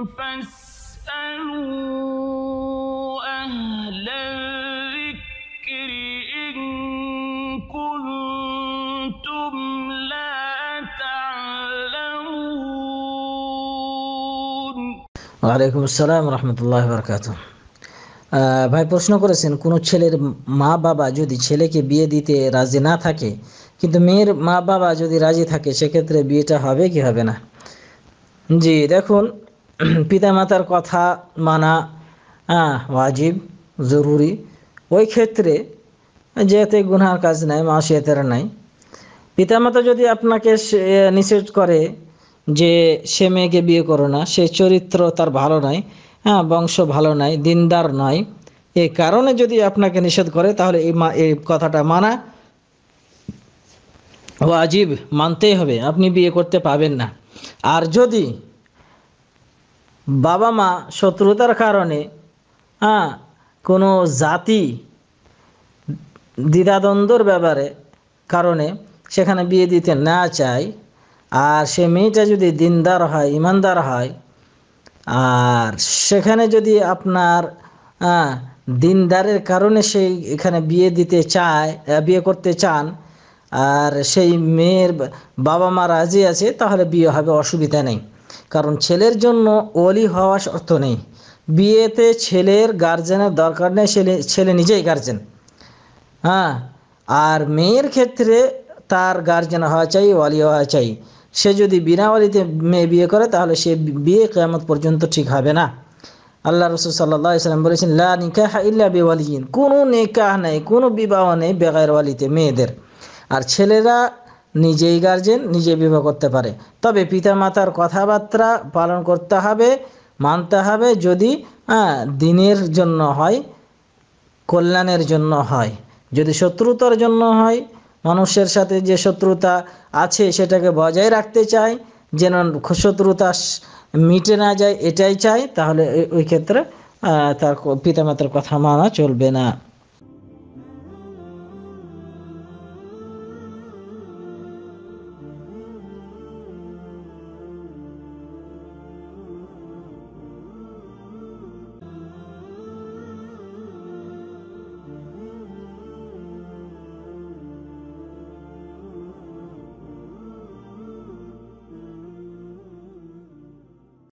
ওয়ালাইকুম আসসালাম রহমতুল্লাহ বরকাত ভাই প্রশ্ন করেছেন কোনো ছেলের মা বাবা যদি ছেলেকে বিয়ে দিতে রাজি না থাকে কিন্তু মেয়ের মা বাবা যদি রাজি থাকে সেক্ষেত্রে বিয়েটা হবে কি হবে না জি দেখুন পিতামাতার কথা মানা ওয়াজিব জরুরি ওই ক্ষেত্রে যেহেতু গুনহার কাজ নাই মাসিয়াতের নাই পিতামাতা যদি আপনাকে নিষেধ করে যে সে মেয়েকে বিয়ে করো না সে চরিত্র তার ভালো নয় হ্যাঁ বংশ ভালো নয় দিনদার নয় এই কারণে যদি আপনাকে নিষেধ করে তাহলে এই মা এই কথাটা মানা ও আজীব মানতেই হবে আপনি বিয়ে করতে পাবেন না আর যদি বাবা মা শত্রুতার কারণে হ্যাঁ কোনো জাতি দ্বিধাদ্বন্দ্বর ব্যাপারে কারণে সেখানে বিয়ে দিতে না চায় আর সে মেয়েটা যদি দিনদার হয় ইমানদার হয় আর সেখানে যদি আপনার হ্যাঁ, দিনদারের কারণে সেই এখানে বিয়ে দিতে চায় বিয়ে করতে চান আর সেই মেয়ের বাবা মা রাজি আছে তাহলে বিয়ে হবে অসুবিধা নেই কারণ ছেলের জন্য ওলি হওয়া অর্থ নেই বিয়েতে ছেলের গার্জেনের দরকার নেই ছেলে ছেলে নিজেই গার্জেন হ্যাঁ আর মেয়ের ক্ষেত্রে তার গার্জেন হওয়া চাই ওয়ালি হওয়া চাই সে যদি বিনা ওয়ালিতে মেয়ে বিয়ে করে তাহলে সে বিয়ে কেয়ামত পর্যন্ত ঠিক হবে না আল্লাহ রসুল সাল্লাহ ইসলাম বলেছেন লা নিকাহ ইল্লা বেওয়ালিহীন কোনো নিকাহ নেই কোনো বিবাহ নেই বেগায়ের ওয়ালিতে মেয়েদের আর ছেলেরা নিজেই গার্জেন নিজে বিবাহ করতে পারে তবে পিতামাতার কথাবার্তা পালন করতে হবে মানতে হবে যদি দিনের জন্য হয় কল্যাণের জন্য হয় যদি শত্রুতার জন্য হয় মানুষের সাথে যে শত্রুতা আছে সেটাকে বজায় রাখতে চায় যেন শত্রুতা মিটে না যায় এটাই চাই তাহলে ওই ক্ষেত্রে তার পিতামাতার কথা মানা চলবে না